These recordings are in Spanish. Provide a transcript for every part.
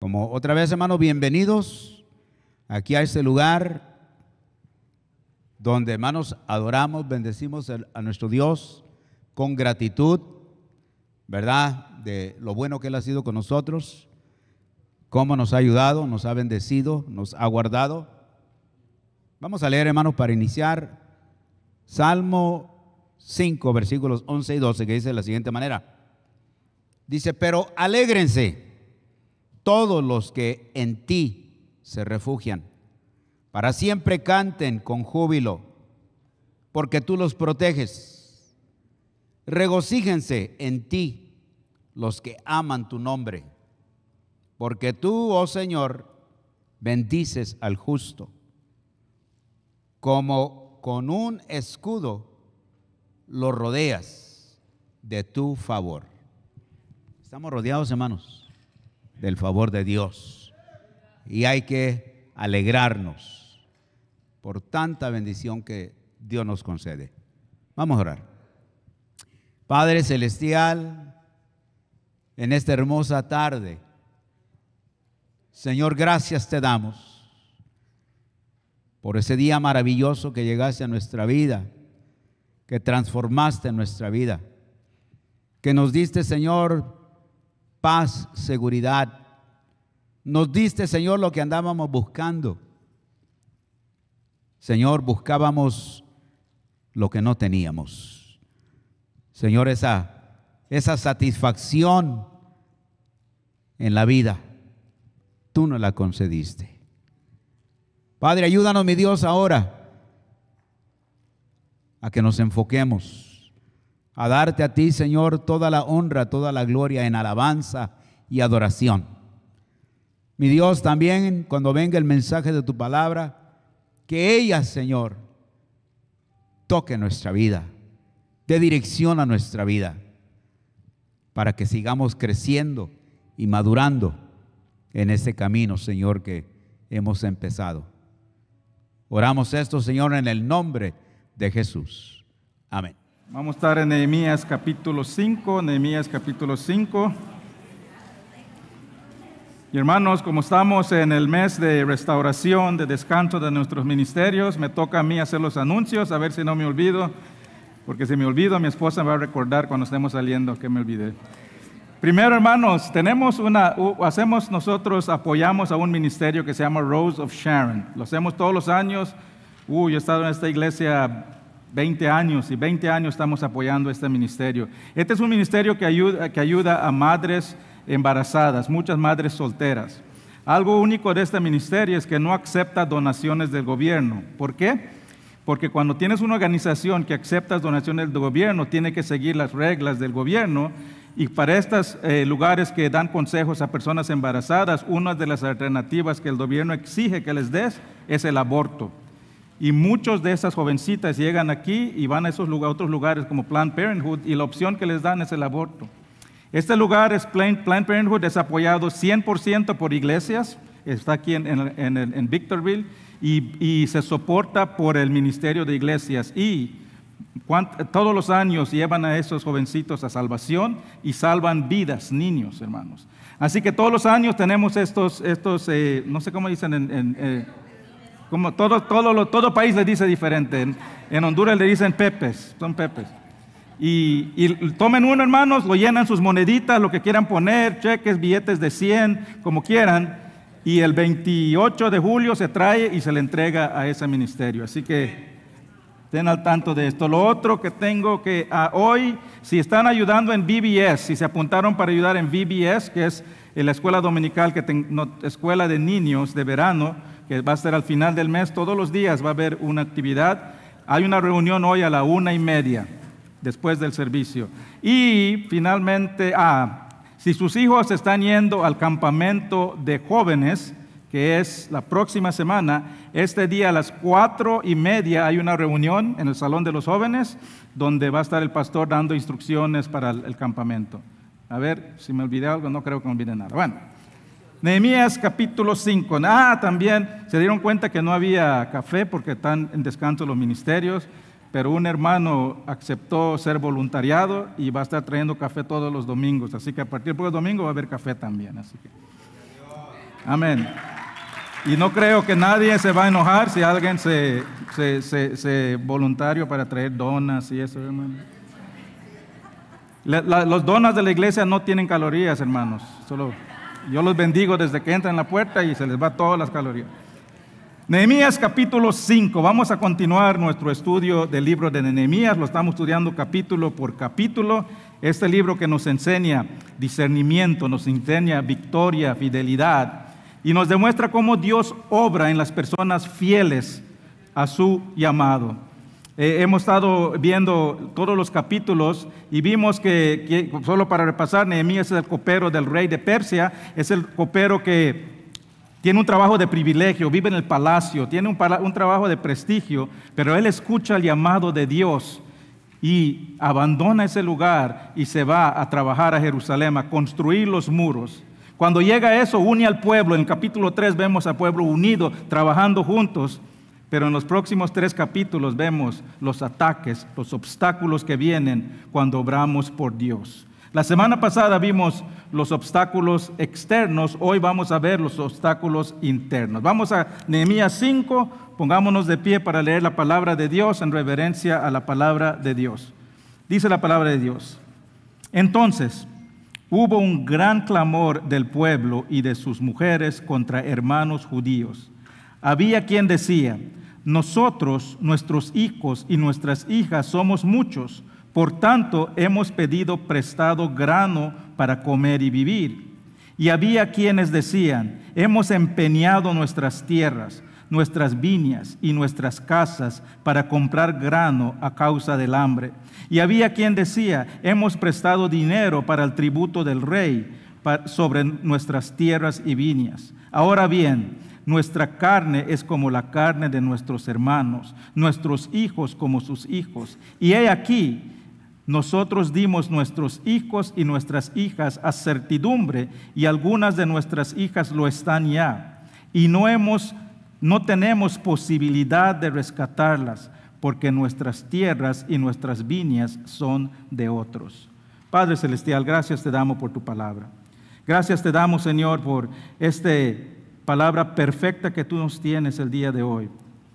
Como otra vez, hermanos, bienvenidos aquí a este lugar donde, hermanos, adoramos, bendecimos a nuestro Dios con gratitud, ¿verdad? De lo bueno que Él ha sido con nosotros, cómo nos ha ayudado, nos ha bendecido, nos ha guardado. Vamos a leer, hermanos, para iniciar Salmo 5, versículos 11 y 12, que dice de la siguiente manera. Dice, pero alégrense todos los que en ti se refugian. Para siempre canten con júbilo, porque tú los proteges. Regocíjense en ti los que aman tu nombre, porque tú, oh Señor, bendices al justo. Como con un escudo lo rodeas de tu favor. Estamos rodeados, hermanos del favor de Dios. Y hay que alegrarnos por tanta bendición que Dios nos concede. Vamos a orar. Padre Celestial, en esta hermosa tarde, Señor, gracias te damos por ese día maravilloso que llegaste a nuestra vida, que transformaste nuestra vida, que nos diste, Señor, paz, seguridad. Nos diste, Señor, lo que andábamos buscando. Señor, buscábamos lo que no teníamos. Señor, esa, esa satisfacción en la vida, tú nos la concediste. Padre, ayúdanos, mi Dios, ahora a que nos enfoquemos a darte a ti, Señor, toda la honra, toda la gloria en alabanza y adoración. Mi Dios, también cuando venga el mensaje de tu palabra, que ella, Señor, toque nuestra vida, dé dirección a nuestra vida, para que sigamos creciendo y madurando en ese camino, Señor, que hemos empezado. Oramos esto, Señor, en el nombre de Jesús. Amén. Vamos a estar en Nehemías capítulo 5, Nehemías capítulo 5. Y hermanos, como estamos en el mes de restauración, de descanso de nuestros ministerios, me toca a mí hacer los anuncios, a ver si no me olvido, porque si me olvido mi esposa me va a recordar cuando estemos saliendo que me olvidé. Primero, hermanos, tenemos una, hacemos nosotros, apoyamos a un ministerio que se llama Rose of Sharon. Lo hacemos todos los años. Uy, he estado en esta iglesia 20 años y 20 años estamos apoyando este ministerio. Este es un ministerio que ayuda, que ayuda a madres embarazadas, muchas madres solteras. Algo único de este ministerio es que no acepta donaciones del gobierno. ¿Por qué? Porque cuando tienes una organización que acepta donaciones del gobierno, tiene que seguir las reglas del gobierno. Y para estos eh, lugares que dan consejos a personas embarazadas, una de las alternativas que el gobierno exige que les des es el aborto. Y muchos de esas jovencitas llegan aquí y van a esos otros lugares como Planned Parenthood y la opción que les dan es el aborto. Este lugar es Planned, Parenthood, es apoyado 100% por iglesias, está aquí en, en, en, en Victorville y, y, se soporta por el Ministerio de Iglesias. Y todos los años llevan a esos jovencitos a salvación y salvan vidas, niños, hermanos. Así que todos los años tenemos estos, estos eh, no sé cómo dicen en... Eh, como todo, todo, todo país le dice diferente. En, Honduras le dicen pepes, son pepes. Y, y tomen uno, hermanos, lo llenan sus moneditas, lo que quieran poner, cheques, billetes de 100, como quieran. Y el 28 de julio se trae y se le entrega a ese ministerio. Así que estén al tanto de esto. Lo otro que tengo que ah, hoy, si están ayudando en BBS, si se apuntaron para ayudar en BBS, que es la escuela dominical, que escuela de niños de verano, que va a ser al final del mes, todos los días va a haber una actividad. Hay una reunión hoy a la una y media, después del servicio. Y finalmente, ah, si sus hijos están yendo al campamento de jóvenes, que es la próxima semana, este día a las cuatro y media hay una reunión en el Salón de los Jóvenes, donde va a estar el pastor dando instrucciones para el, campamento. A ver, si me olvidé algo, no creo que me olvide nada. Bueno. Nehemías capítulo 5. Ah, también se dieron cuenta que no había café porque están en descanso los ministerios, pero un hermano aceptó ser voluntariado y va a estar trayendo café todos los domingos. Así que a partir del domingo va a haber café también. Así que. Amén. Y no creo que nadie se va a enojar si alguien se, se, voluntario para traer donas y eso, hermano. los donas de la iglesia no tienen calorías, hermanos. Solo. Yo los bendigo desde que entran en la puerta y se les va todas las calorías. Nehemías capítulo 5. Vamos a continuar nuestro estudio del libro de Nehemías. Lo estamos estudiando capítulo por capítulo. Este libro que nos enseña discernimiento, nos enseña victoria, fidelidad y nos demuestra cómo Dios obra en las personas fieles a su llamado. Eh, hemos estado viendo todos los capítulos y vimos que, solo para repasar, Nehemías es el copero del rey de Persia, es el copero que tiene un trabajo de privilegio, vive en el palacio, tiene un, trabajo de prestigio, pero él escucha el llamado de Dios y abandona ese lugar y se va a trabajar a Jerusalén, a construir los muros. Cuando llega eso, une al pueblo. En el capítulo 3 vemos al pueblo unido, trabajando juntos. Pero en los próximos tres capítulos vemos los ataques, los obstáculos que vienen cuando obramos por Dios. La semana pasada vimos los obstáculos externos, hoy vamos a ver los obstáculos internos. Vamos a Nehemías 5, pongámonos de pie para leer la palabra de Dios en reverencia a la palabra de Dios. Dice la palabra de Dios. Entonces, hubo un gran clamor del pueblo y de sus mujeres contra hermanos judíos había quien decía, nosotros, nuestros hijos y nuestras hijas somos muchos, por tanto hemos pedido prestado grano para comer y vivir. Y había quienes decían, hemos empeñado nuestras tierras, nuestras viñas y nuestras casas para comprar grano a causa del hambre. Y había quien decía, hemos prestado dinero para el tributo del rey sobre nuestras tierras y viñas. Ahora bien, nuestra carne es como la carne de nuestros hermanos, nuestros hijos como sus hijos. Y he aquí, nosotros dimos nuestros hijos y nuestras hijas a certidumbre y algunas de nuestras hijas lo están ya. Y no hemos, no tenemos posibilidad de rescatarlas porque nuestras tierras y nuestras viñas son de otros. Padre Celestial, gracias te damos por tu palabra. Gracias te damos, Señor, por este palabra perfecta que tú nos tienes el día de hoy.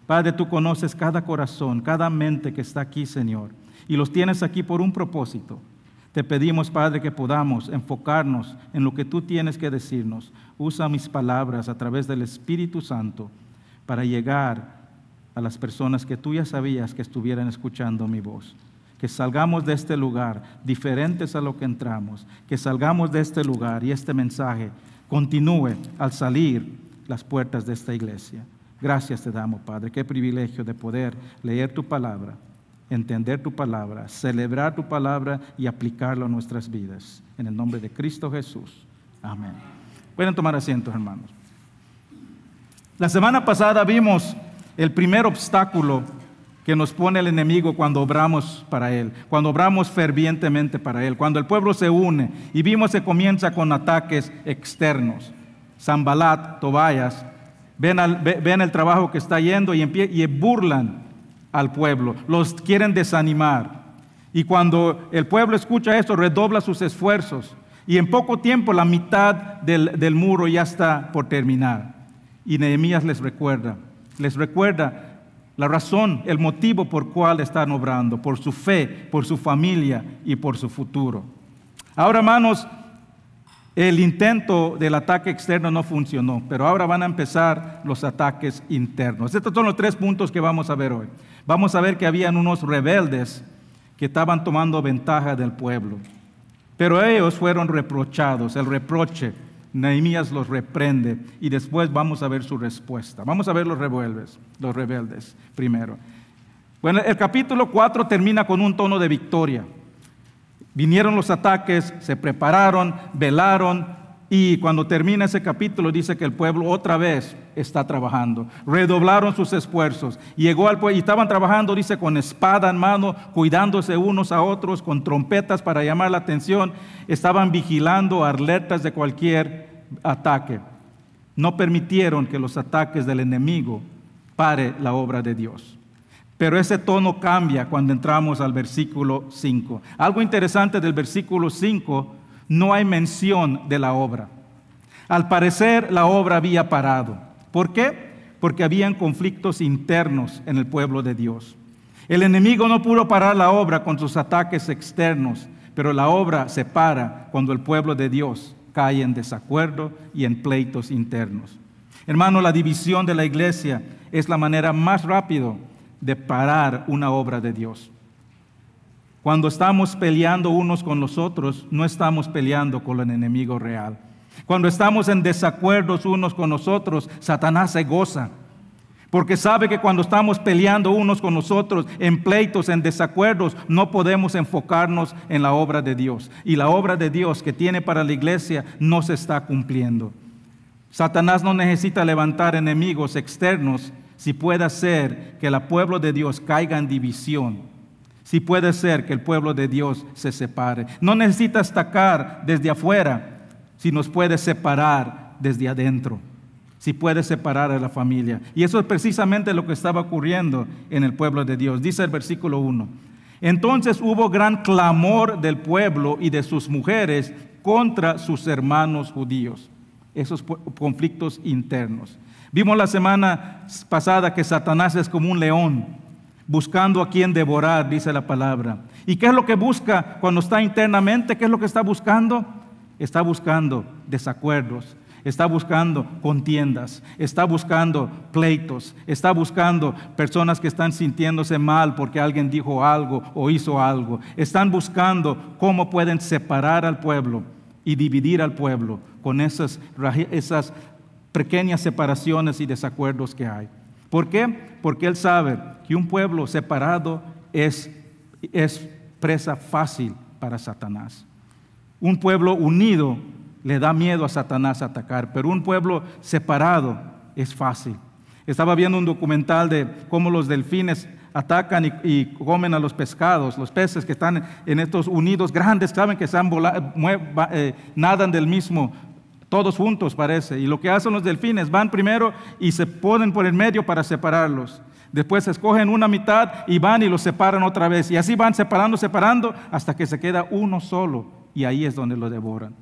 Padre, tú conoces cada corazón, cada mente que está aquí, Señor, y los tienes aquí por un propósito. Te pedimos, Padre, que podamos enfocarnos en lo que tú tienes que decirnos. Usa mis palabras a través del Espíritu Santo para llegar a las personas que tú ya sabías que estuvieran escuchando mi voz. Que salgamos de este lugar diferentes a lo que entramos. Que salgamos de este lugar y este mensaje continúe al salir las puertas de esta iglesia. Gracias te damos, Padre. Qué privilegio de poder leer tu palabra, entender tu palabra, celebrar tu palabra y aplicarlo a nuestras vidas. En el nombre de Cristo Jesús. Amén. Pueden tomar asientos, hermanos. La semana pasada vimos el primer obstáculo que nos pone el enemigo cuando obramos para Él, cuando obramos fervientemente para Él, cuando el pueblo se une y vimos que comienza con ataques externos. Zambalat, Tobayas, ven, ven el trabajo que está yendo y, burlan al pueblo, los quieren desanimar. Y cuando el pueblo escucha esto, redobla sus esfuerzos. Y en poco tiempo la mitad del, muro ya está por terminar. Y Nehemías les recuerda, les recuerda la razón, el motivo por cual están obrando, por su fe, por su familia y por su futuro. Ahora, hermanos, el intento del ataque externo no funcionó, pero ahora van a empezar los ataques internos. Estos son los tres puntos que vamos a ver hoy. Vamos a ver que habían unos rebeldes que estaban tomando ventaja del pueblo, pero ellos fueron reprochados, el reproche. Nehemías los reprende y después vamos a ver su respuesta. Vamos a ver los rebeldes, los rebeldes primero. Bueno, el capítulo 4 termina con un tono de victoria. Vinieron los ataques, se prepararon, velaron y cuando termina ese capítulo dice que el pueblo otra vez está trabajando. Redoblaron sus esfuerzos. Llegó al pueblo y estaban trabajando, dice, con espada en mano, cuidándose unos a otros, con trompetas para llamar la atención. Estaban vigilando alertas de cualquier ataque. No permitieron que los ataques del enemigo pare la obra de Dios. Pero ese tono cambia cuando entramos al versículo 5. Algo interesante del versículo 5, no hay mención de la obra. Al parecer la obra había parado. ¿Por qué? Porque habían conflictos internos en el pueblo de Dios. El enemigo no pudo parar la obra con sus ataques externos, pero la obra se para cuando el pueblo de Dios cae en desacuerdo y en pleitos internos. Hermano, la división de la iglesia es la manera más rápida de parar una obra de Dios. Cuando estamos peleando unos con los otros, no estamos peleando con el enemigo real. Cuando estamos en desacuerdos unos con nosotros, Satanás se goza. Porque sabe que cuando estamos peleando unos con nosotros, en pleitos, en desacuerdos, no podemos enfocarnos en la obra de Dios. Y la obra de Dios que tiene para la iglesia no se está cumpliendo. Satanás no necesita levantar enemigos externos si puede ser que el pueblo de Dios caiga en división, si puede ser que el pueblo de Dios se separe. No necesita atacar desde afuera, si nos puede separar desde adentro, si puede separar a la familia. Y eso es precisamente lo que estaba ocurriendo en el pueblo de Dios. Dice el versículo 1. Entonces hubo gran clamor del pueblo y de sus mujeres contra sus hermanos judíos, esos conflictos internos. Vimos la semana pasada que Satanás es como un león, buscando a quien devorar, dice la palabra. ¿Y qué es lo que busca cuando está internamente? ¿Qué es lo que está buscando? Está buscando desacuerdos, está buscando contiendas, está buscando pleitos, está buscando personas que están sintiéndose mal porque alguien dijo algo o hizo algo. Están buscando cómo pueden separar al pueblo y dividir al pueblo con esas, esas pequeñas separaciones y desacuerdos que hay. ¿Por qué? Porque Él sabe que un pueblo separado es, es presa fácil para Satanás. Un pueblo unido le da miedo a Satanás atacar, pero un pueblo separado es fácil. Estaba viendo un documental de cómo los delfines atacan y, comen a los pescados, los peces que están en estos unidos grandes, saben que eh, nadan del mismo todos juntos parece. Y lo que hacen los delfines, van primero y se ponen por el medio para separarlos. Después escogen una mitad y van y los separan otra vez. Y así van separando, separando, hasta que se queda uno solo. Y ahí es donde lo devoran.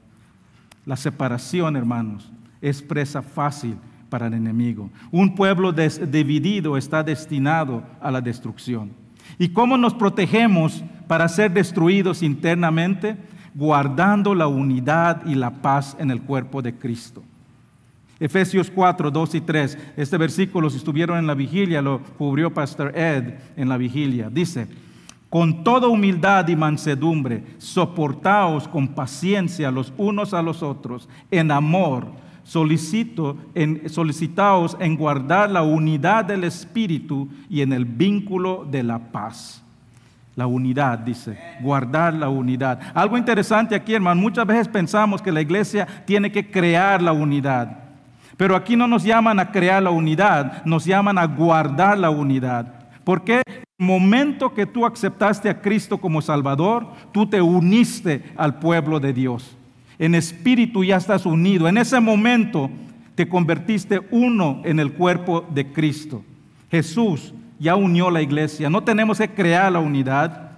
La separación, hermanos, es presa fácil para el enemigo. Un pueblo dividido está destinado a la destrucción. ¿Y cómo nos protegemos para ser destruidos internamente? guardando la unidad y la paz en el cuerpo de Cristo. Efesios 4, 2 y 3. Este versículo, si estuvieron en la vigilia, lo cubrió Pastor Ed en la vigilia. Dice, con toda humildad y mansedumbre, soportaos con paciencia los unos a los otros, en amor, solicito, en, solicitaos en guardar la unidad del Espíritu y en el vínculo de la paz. La unidad, dice, guardar la unidad. Algo interesante aquí, hermano, muchas veces pensamos que la iglesia tiene que crear la unidad. Pero aquí no nos llaman a crear la unidad, nos llaman a guardar la unidad. Porque el momento que tú aceptaste a Cristo como Salvador, tú te uniste al pueblo de Dios. En espíritu ya estás unido. En ese momento te convertiste uno en el cuerpo de Cristo. Jesús ya unió la iglesia. No tenemos que crear la unidad,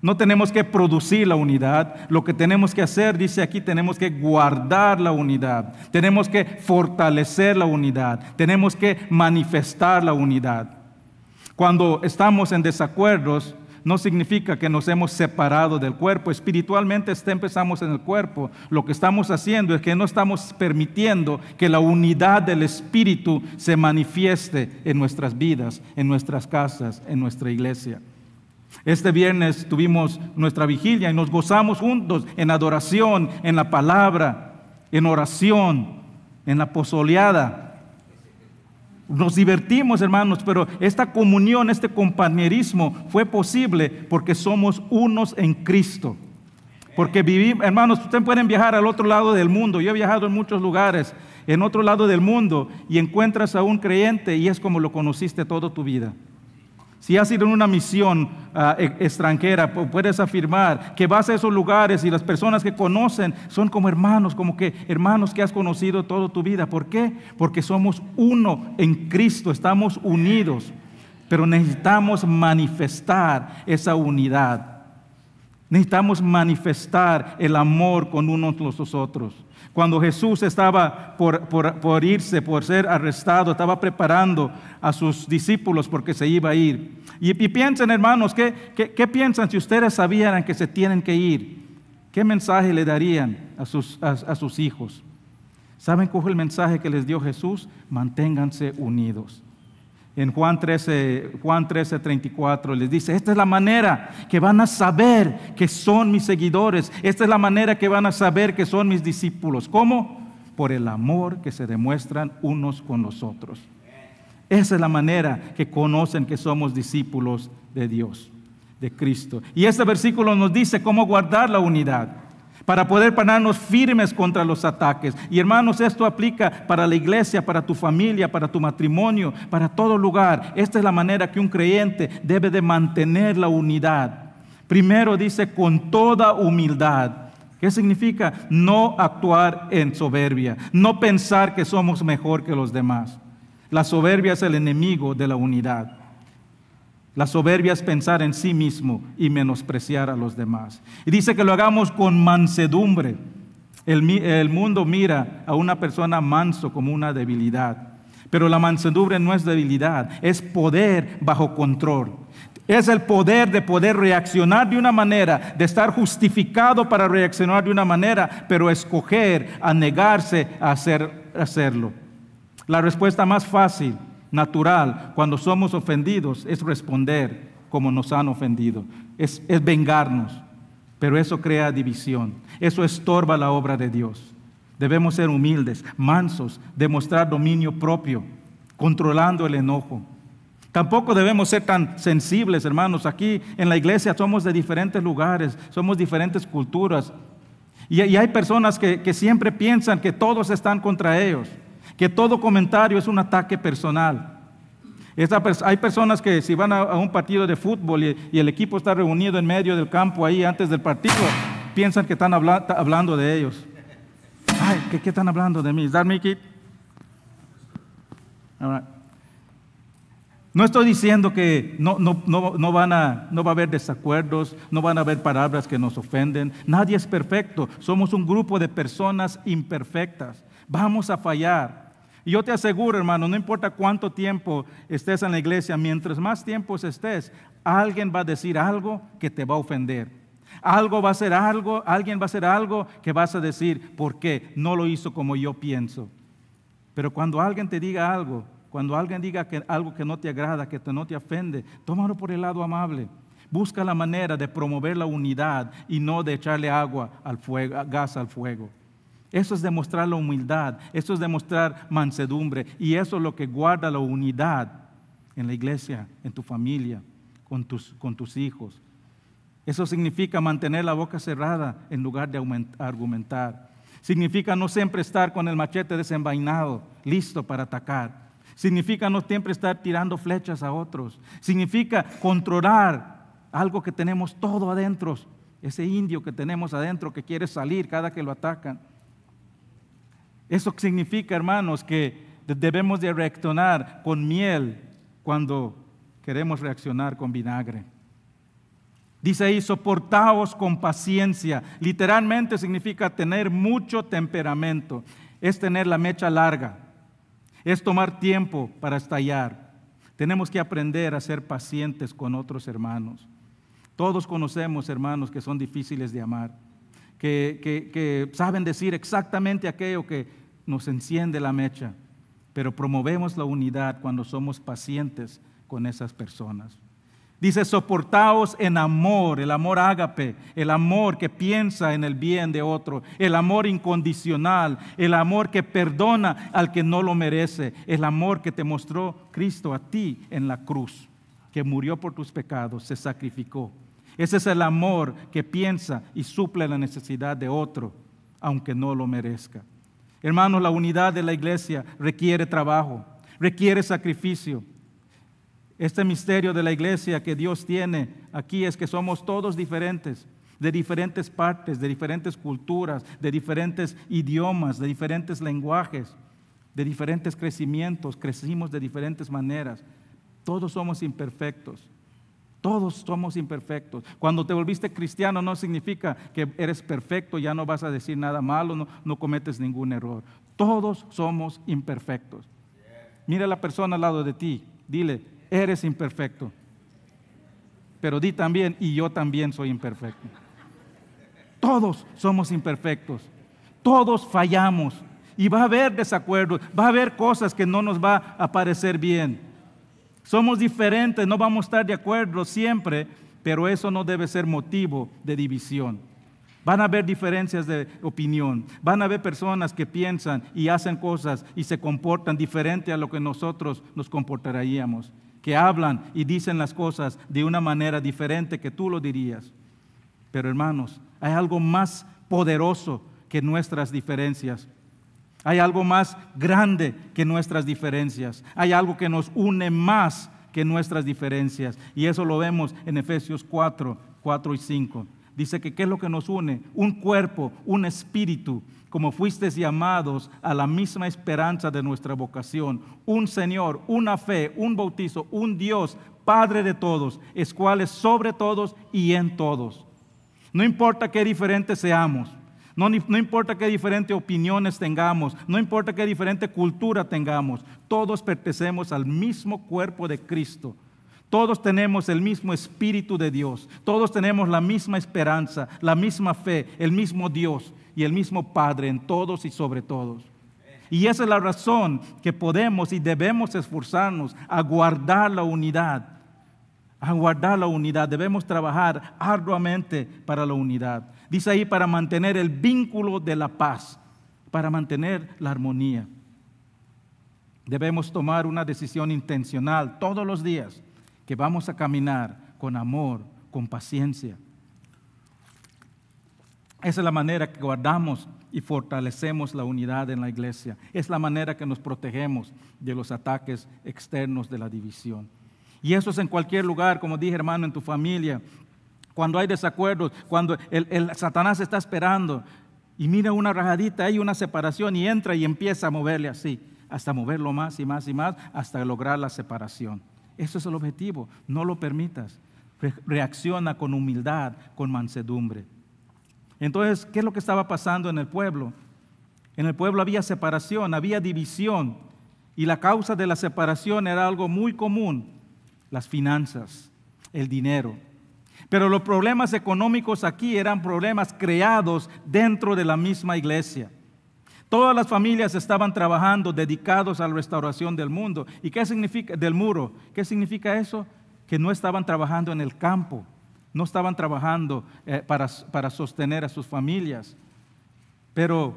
no tenemos que producir la unidad. Lo que tenemos que hacer, dice aquí, tenemos que guardar la unidad, tenemos que fortalecer la unidad, tenemos que manifestar la unidad. Cuando estamos en desacuerdos, no significa que nos hemos separado del cuerpo. Espiritualmente empezamos en el cuerpo. Lo que estamos haciendo es que no estamos permitiendo que la unidad del Espíritu se manifieste en nuestras vidas, en nuestras casas, en nuestra iglesia. Este viernes tuvimos nuestra vigilia y nos gozamos juntos en adoración, en la palabra, en oración, en la posoleada. Nos divertimos, hermanos, pero esta comunión, este compañerismo fue posible porque somos unos en Cristo. Porque vivimos, hermanos, ustedes pueden viajar al otro lado del mundo. Yo he viajado en muchos lugares, en otro lado del mundo, y encuentras a un creyente y es como lo conociste toda tu vida. Si has ido en una misión ah, e, extranjera, puedes afirmar que vas a esos lugares y las personas que conocen son como hermanos, como que hermanos que has conocido toda tu vida. ¿Por qué? Porque somos uno en Cristo, estamos unidos, pero necesitamos manifestar esa unidad. Necesitamos manifestar el amor con unos los otros. Cuando Jesús estaba por, irse, por ser arrestado, estaba preparando a sus discípulos porque se iba a ir. Y, piensen, hermanos, ¿qué, piensan si ustedes sabieran que se tienen que ir? ¿Qué mensaje le darían a sus, a sus hijos? ¿Saben cuál es el mensaje que les dio Jesús? Manténganse unidos en Juan 13, Juan 13, 34, les dice, esta es la manera que van a saber que son mis seguidores, esta es la manera que van a saber que son mis discípulos. ¿Cómo? Por el amor que se demuestran unos con los otros. Esa es la manera que conocen que somos discípulos de Dios, de Cristo. Y este versículo nos dice cómo guardar la unidad para poder pararnos firmes contra los ataques. Y hermanos, esto aplica para la iglesia, para tu familia, para tu matrimonio, para todo lugar. Esta es la manera que un creyente debe de mantener la unidad. Primero dice, con toda humildad. ¿Qué significa? No actuar en soberbia, no pensar que somos mejor que los demás. La soberbia es el enemigo de la unidad. La soberbia es pensar en sí mismo y menospreciar a los demás. Y dice que lo hagamos con mansedumbre. El, mundo mira a una persona manso como una debilidad. Pero la mansedumbre no es debilidad, es poder bajo control. Es el poder de poder reaccionar de una manera, de estar justificado para reaccionar de una manera, pero escoger a negarse a hacer, hacerlo. La respuesta más fácil natural cuando somos ofendidos es responder como nos han ofendido, es, vengarnos, pero eso crea división, eso estorba la obra de Dios. Debemos ser humildes, mansos, demostrar dominio propio, controlando el enojo. Tampoco debemos ser tan sensibles, hermanos. Aquí en la iglesia somos de diferentes lugares, somos diferentes culturas. Y, hay personas que siempre piensan que todos están contra ellos que todo comentario es un ataque personal. hay personas que si van a, un partido de fútbol y, el equipo está reunido en medio del campo ahí antes del partido, piensan que están hablando de ellos. ¿qué, están hablando de mí? ¿Es No estoy diciendo que no, van a, no va a haber desacuerdos, no van a haber palabras que nos ofenden. Nadie es perfecto. Somos un grupo de personas imperfectas. Vamos a fallar. Y yo te aseguro, hermano, no importa cuánto tiempo estés en la iglesia, mientras más tiempo estés, alguien va a decir algo que te va a ofender. Algo va a ser algo, alguien va a hacer algo que vas a decir, ¿por qué no lo hizo como yo pienso. Pero cuando alguien te diga algo, cuando alguien diga que algo que no te agrada, que te, no te ofende, tómalo por el lado amable. Busca la manera de promover la unidad y no de echarle agua al fuego, gas al fuego. Eso es demostrar la humildad, eso es demostrar mansedumbre y eso es lo que guarda la unidad en la iglesia, en tu familia, con tus, hijos. Eso significa mantener la boca cerrada en lugar de argumentar. Significa no siempre estar con el machete desenvainado, listo para atacar. Significa no siempre estar tirando flechas a otros. Significa controlar algo que tenemos todo adentro, ese indio que tenemos adentro que quiere salir cada que lo atacan. Eso significa, hermanos, que debemos de reaccionar con miel cuando queremos reaccionar con vinagre. Dice ahí, soportaos con paciencia. Literalmente significa tener mucho temperamento. Es tener la mecha larga. Es tomar tiempo para estallar. Tenemos que aprender a ser pacientes con otros hermanos. Todos conocemos hermanos que son difíciles de amar que, saben decir exactamente aquello que nos enciende la mecha, pero promovemos la unidad cuando somos pacientes con esas personas. Dice, soportaos en amor, el amor ágape, el amor que piensa en el bien de otro, el amor incondicional, el amor que perdona al que no lo merece, el amor que te mostró Cristo a ti en la cruz, que murió por tus pecados, se sacrificó ese es el amor que piensa y suple la necesidad de otro, aunque no lo merezca. Hermanos, la unidad de la iglesia requiere trabajo, requiere sacrificio. Este misterio de la iglesia que Dios tiene aquí es que somos todos diferentes, de diferentes partes, de diferentes culturas, de diferentes idiomas, de diferentes lenguajes, de diferentes crecimientos, crecimos de diferentes maneras. Todos somos imperfectos. Todos somos imperfectos. Cuando te volviste cristiano no significa que eres perfecto, ya no vas a decir nada malo, no, cometes ningún error. Todos somos imperfectos. Mira a la persona al lado de ti, dile, eres imperfecto. Pero di también, y yo también soy imperfecto. Todos somos imperfectos. Todos fallamos. Y va a haber desacuerdos, va a haber cosas que no nos va a parecer bien. Somos diferentes, no vamos a estar de acuerdo siempre, pero eso no debe ser motivo de división. Van a haber diferencias de opinión, van a haber personas que piensan y hacen cosas y se comportan diferente a lo que nosotros nos comportaríamos, que hablan y dicen las cosas de una manera diferente que tú lo dirías. Pero hermanos, hay algo más poderoso que nuestras diferencias hay algo más grande que nuestras diferencias. Hay algo que nos une más que nuestras diferencias. Y eso lo vemos en Efesios 4, 4 y 5. Dice que qué es lo que nos une? Un cuerpo, un espíritu, como fuisteis llamados a la misma esperanza de nuestra vocación. Un Señor, una fe, un bautizo, un Dios, Padre de todos, es cual es sobre todos y en todos. No importa qué diferentes seamos, no, importa qué diferentes opiniones tengamos, no importa qué diferente cultura tengamos, todos pertenecemos al mismo cuerpo de Cristo. Todos tenemos el mismo Espíritu de Dios, todos tenemos la misma esperanza, la misma fe, el mismo Dios y el mismo Padre en todos y sobre todos. Y esa es la razón que podemos y debemos esforzarnos a guardar la unidad, a guardar la unidad. Debemos trabajar arduamente para la unidad. Dice ahí para mantener el vínculo de la paz, para mantener la armonía. Debemos tomar una decisión intencional todos los días que vamos a caminar con amor, con paciencia. Esa es la manera que guardamos y fortalecemos la unidad en la iglesia. Es la manera que nos protegemos de los ataques externos de la división. Y eso es en cualquier lugar, como dije hermano, en tu familia, cuando hay desacuerdos, cuando el, Satanás está esperando y mira una rajadita, hay una separación y entra y empieza a moverle así, hasta moverlo más y más y más, hasta lograr la separación. Eso es el objetivo, no lo permitas. Reacciona con humildad, con mansedumbre. Entonces, ¿qué es lo que estaba pasando en el pueblo? En el pueblo había separación, había división, y la causa de la separación era algo muy común, las finanzas, el dinero. Pero los problemas económicos aquí eran problemas creados dentro de la misma iglesia. Todas las familias estaban trabajando dedicados a la restauración del mundo. ¿Y qué significa del muro? ¿Qué significa eso? Que no estaban trabajando en el campo, no estaban trabajando eh, para, para sostener a sus familias. Pero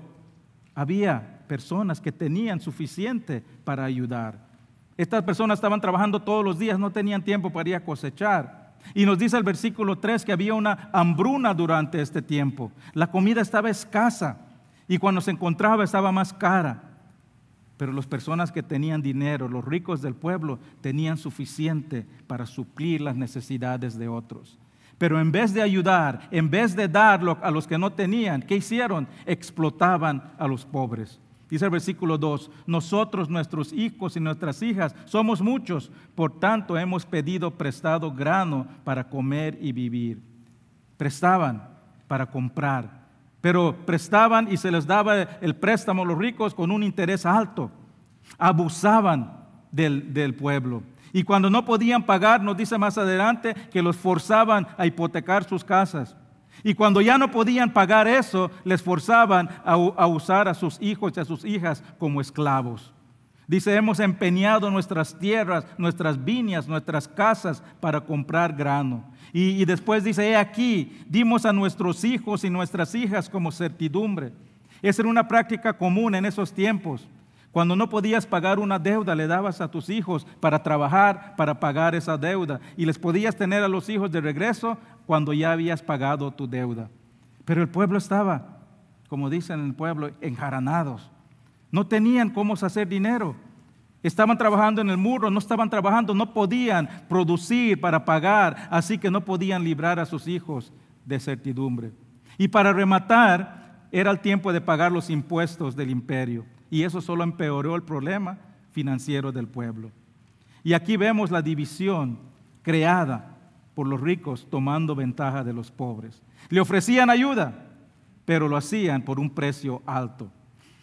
había personas que tenían suficiente para ayudar. Estas personas estaban trabajando todos los días, no tenían tiempo para ir a cosechar. Y nos dice el versículo 3 que había una hambruna durante este tiempo. La comida estaba escasa y cuando se encontraba estaba más cara. Pero las personas que tenían dinero, los ricos del pueblo, tenían suficiente para suplir las necesidades de otros. Pero en vez de ayudar, en vez de darlo a los que no tenían, ¿qué hicieron? Explotaban a los pobres. Dice el versículo 2, nosotros, nuestros hijos y nuestras hijas, somos muchos, por tanto hemos pedido prestado grano para comer y vivir. Prestaban para comprar, pero prestaban y se les daba el préstamo a los ricos con un interés alto. Abusaban del, del pueblo. Y cuando no podían pagar, nos dice más adelante, que los forzaban a hipotecar sus casas. Y cuando ya no podían pagar eso, les forzaban a, usar a sus hijos y a sus hijas como esclavos. Dice, hemos empeñado nuestras tierras, nuestras viñas, nuestras casas para comprar grano. Y, y después dice, he aquí, dimos a nuestros hijos y nuestras hijas como certidumbre. Esa era una práctica común en esos tiempos. Cuando no podías pagar una deuda, le dabas a tus hijos para trabajar, para pagar esa deuda. Y les podías tener a los hijos de regreso cuando ya habías pagado tu deuda. Pero el pueblo estaba, como dicen en el pueblo, enjaranados. No tenían cómo hacer dinero. Estaban trabajando en el muro, no estaban trabajando, no podían producir para pagar, así que no podían librar a sus hijos de certidumbre. Y para rematar, era el tiempo de pagar los impuestos del imperio. Y eso solo empeoró el problema financiero del pueblo. Y aquí vemos la división creada por los ricos tomando ventaja de los pobres. Le ofrecían ayuda, pero lo hacían por un precio alto.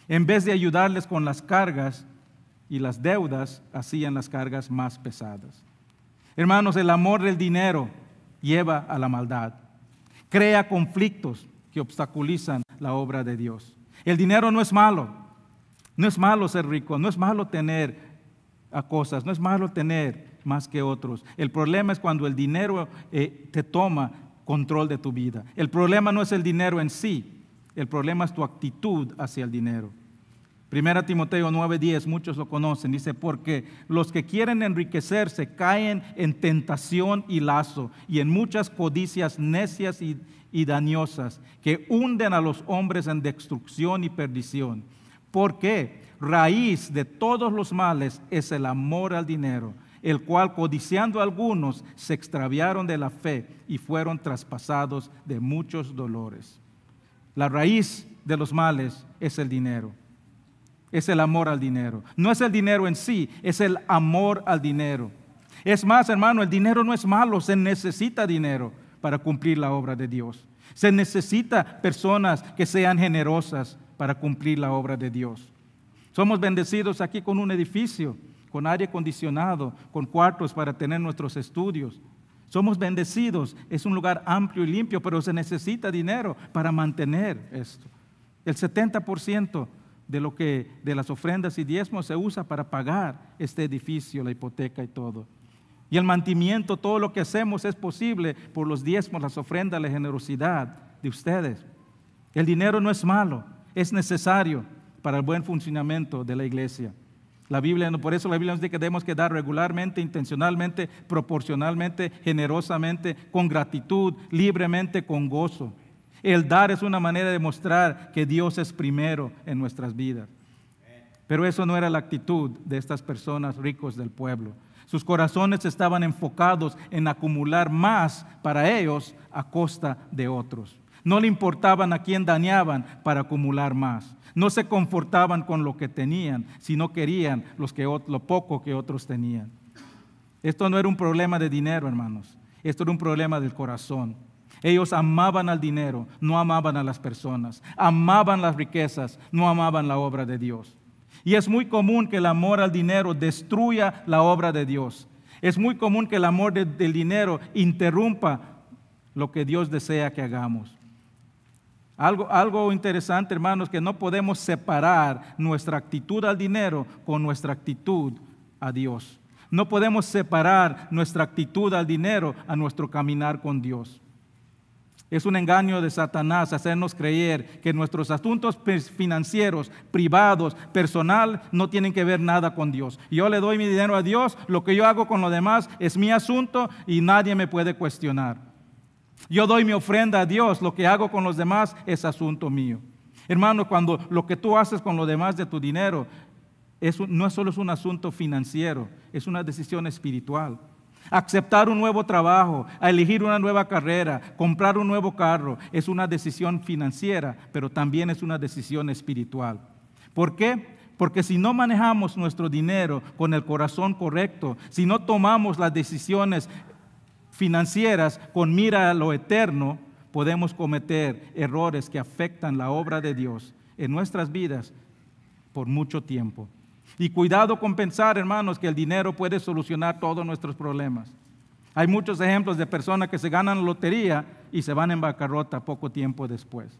En vez de ayudarles con las cargas y las deudas, hacían las cargas más pesadas. Hermanos, el amor del dinero lleva a la maldad. Crea conflictos que obstaculizan la obra de Dios. El dinero no es malo. No es malo ser rico, no es malo tener a cosas, no es malo tener más que otros. El problema es cuando el dinero eh, te toma control de tu vida. El problema no es el dinero en sí, el problema es tu actitud hacia el dinero. Primera Timoteo 9:10, muchos lo conocen, dice, porque los que quieren enriquecerse caen en tentación y lazo y en muchas codicias necias y, dañosas que hunden a los hombres en destrucción y perdición. porque Raíz de todos los males es el amor al dinero el cual codiciando a algunos se extraviaron de la fe y fueron traspasados de muchos dolores. La raíz de los males es el dinero. Es el amor al dinero. No es el dinero en sí, es el amor al dinero. Es más, hermano, el dinero no es malo, se necesita dinero para cumplir la obra de Dios. Se necesita personas que sean generosas para cumplir la obra de Dios. Somos bendecidos aquí con un edificio, con aire acondicionado, con cuartos para tener nuestros estudios. Somos bendecidos, es un lugar amplio y limpio, pero se necesita dinero para mantener esto. El 70% de lo que de las ofrendas y diezmos se usa para pagar este edificio, la hipoteca y todo. Y el mantenimiento, todo lo que hacemos es posible por los diezmos, las ofrendas, la generosidad de ustedes. El dinero no es malo, es necesario para el buen funcionamiento de la iglesia. La Biblia, por eso la Biblia nos dice que debemos que dar regularmente, intencionalmente, proporcionalmente, generosamente, con gratitud, libremente, con gozo. El dar es una manera de mostrar que Dios es primero en nuestras vidas. Pero eso no era la actitud de estas personas ricos del pueblo. Sus corazones estaban enfocados en acumular más para ellos a costa de otros. No le importaban a quién dañaban para acumular más. No se confortaban con lo que tenían, sino querían lo poco que otros tenían. Esto no era un problema de dinero, hermanos. Esto era un problema del corazón. Ellos amaban al dinero, no amaban a las personas. Amaban las riquezas, no amaban la obra de Dios. Y es muy común que el amor al dinero destruya la obra de Dios. Es muy común que el amor del dinero interrumpa lo que Dios desea que hagamos. Algo, interesante, hermanos, que no podemos separar nuestra actitud al dinero con nuestra actitud a Dios. No podemos separar nuestra actitud al dinero a nuestro caminar con Dios. Es un engaño de Satanás hacernos creer que nuestros asuntos financieros, privados, personal, no tienen que ver nada con Dios. Yo le doy mi dinero a Dios, lo que yo hago con lo demás es mi asunto y nadie me puede cuestionar. Yo doy mi ofrenda a Dios, lo que hago con los demás es asunto mío. Hermano, cuando lo que tú haces con los demás de tu dinero es, no solo es un asunto financiero, es una decisión espiritual. Aceptar un nuevo trabajo, a elegir una nueva carrera, comprar un nuevo carro, es una decisión financiera, pero también es una decisión espiritual. ¿Por qué? Porque si no manejamos nuestro dinero con el corazón correcto, si no tomamos las decisiones financieras con mira a lo eterno, podemos cometer errores que afectan la obra de Dios en nuestras vidas por mucho tiempo. Y cuidado con pensar, hermanos, que el dinero puede solucionar todos nuestros problemas. Hay muchos ejemplos de personas que se ganan lotería y se van en bancarrota poco tiempo después.